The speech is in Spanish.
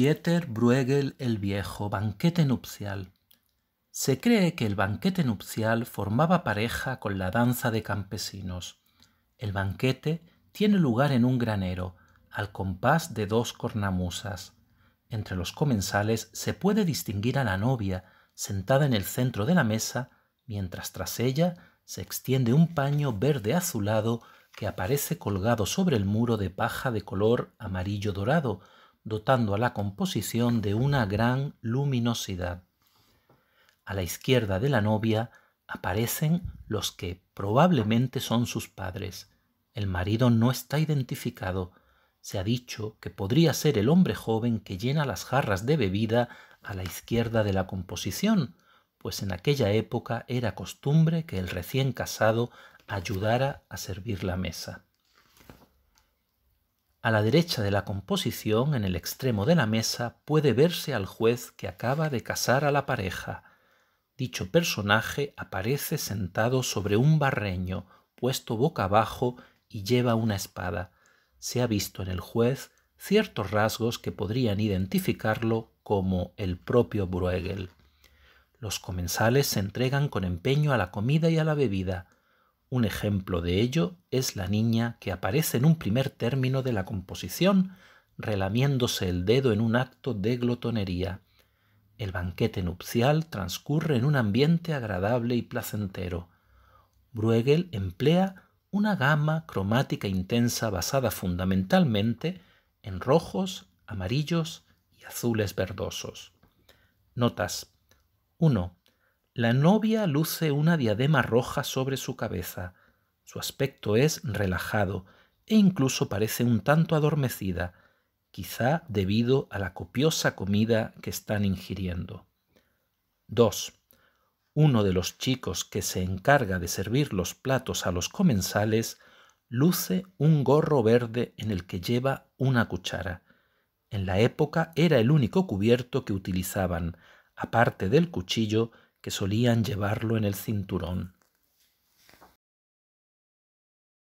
Pieter Bruegel el Viejo, banquete nupcial. Se cree que el banquete nupcial formaba pareja con la danza de campesinos. El banquete tiene lugar en un granero, al compás de dos cornamusas. Entre los comensales se puede distinguir a la novia, sentada en el centro de la mesa, mientras tras ella se extiende un paño verde azulado que aparece colgado sobre el muro de paja de color amarillo dorado, dotando a la composición de una gran luminosidad. A la izquierda de la novia aparecen los que probablemente son sus padres. El marido no está identificado. Se ha dicho que podría ser el hombre joven que llena las jarras de bebida a la izquierda de la composición, pues en aquella época era costumbre que el recién casado ayudara a servir la mesa. A la derecha de la composición, en el extremo de la mesa, puede verse al juez que acaba de casar a la pareja. Dicho personaje aparece sentado sobre un barreño, puesto boca abajo, y lleva una espada. Se ha visto en el juez ciertos rasgos que podrían identificarlo como el propio Bruegel. Los comensales se entregan con empeño a la comida y a la bebida. Un ejemplo de ello es la niña que aparece en un primer término de la composición, relamiéndose el dedo en un acto de glotonería. El banquete nupcial transcurre en un ambiente agradable y placentero. Bruegel emplea una gama cromática intensa basada fundamentalmente en rojos, amarillos y azules verdosos. Notas 1. La novia luce una diadema roja sobre su cabeza. Su aspecto es relajado e incluso parece un tanto adormecida, quizá debido a la copiosa comida que están ingiriendo. 2. Uno de los chicos que se encarga de servir los platos a los comensales luce un gorro verde en el que lleva una cuchara. En la época era el único cubierto que utilizaban, aparte del cuchillo que solían llevarlo en el cinturón.